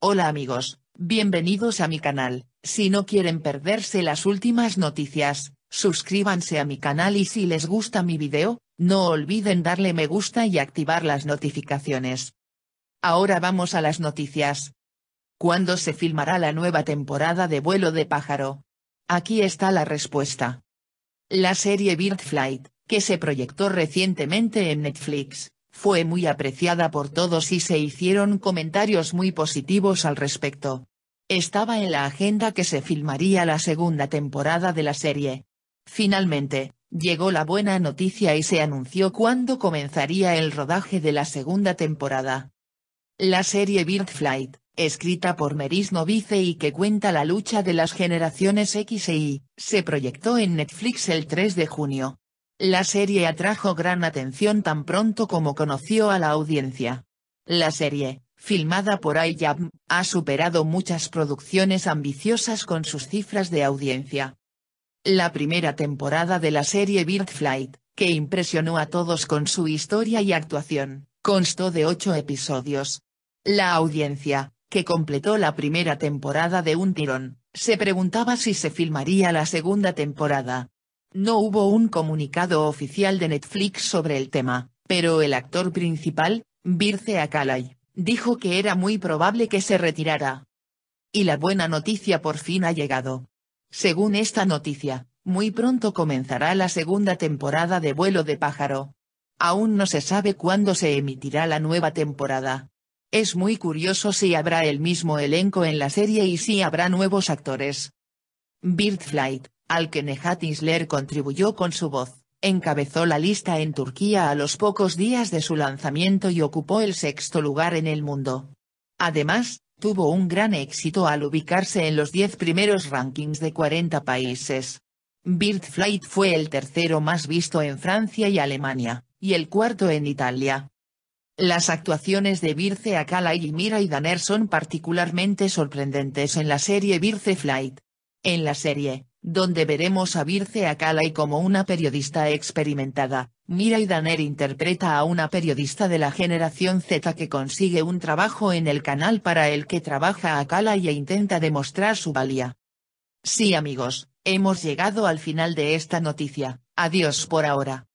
Hola amigos, bienvenidos a mi canal, si no quieren perderse las últimas noticias, suscríbanse a mi canal y si les gusta mi video, no olviden darle me gusta y activar las notificaciones. Ahora vamos a las noticias. ¿Cuándo se filmará la nueva temporada de Vuelo de Pájaro? Aquí está la respuesta. La serie Bird Flight, que se proyectó recientemente en Netflix, fue muy apreciada por todos y se hicieron comentarios muy positivos al respecto. Estaba en la agenda que se filmaría la segunda temporada de la serie. Finalmente, llegó la buena noticia y se anunció cuándo comenzaría el rodaje de la segunda temporada. La serie Bird Flight, escrita por Meris Novice y que cuenta la lucha de las generaciones X e Y, se proyectó en Netflix el 3 de junio. La serie atrajo gran atención tan pronto como conoció a la audiencia. La serie, filmada por IJAB, ha superado muchas producciones ambiciosas con sus cifras de audiencia. La primera temporada de la serie Bird Flight, que impresionó a todos con su historia y actuación, constó de ocho episodios. La audiencia, que completó la primera temporada de un tirón, se preguntaba si se filmaría la segunda temporada. No hubo un comunicado oficial de Netflix sobre el tema, pero el actor principal, Birce Akalay, dijo que era muy probable que se retirara. Y la buena noticia por fin ha llegado. Según esta noticia, muy pronto comenzará la segunda temporada de Vuelo de Pájaro. Aún no se sabe cuándo se emitirá la nueva temporada. Es muy curioso si habrá el mismo elenco en la serie y si habrá nuevos actores. Bird Flight, al que Nehat Isler contribuyó con su voz, encabezó la lista en Turquía a los pocos días de su lanzamiento y ocupó el sexto lugar en el mundo. Además, tuvo un gran éxito al ubicarse en los 10 primeros rankings de 40 países. Bird Flight fue el tercero más visto en Francia y Alemania, y el cuarto en Italia. Las actuaciones de Birce Akala y Mira Daner son particularmente sorprendentes en la serie Birce Flight. En la serie, donde veremos a Virce y como una periodista experimentada, Mira y Daner interpreta a una periodista de la generación Z que consigue un trabajo en el canal para el que trabaja Kala e intenta demostrar su valía. Sí amigos, hemos llegado al final de esta noticia, adiós por ahora.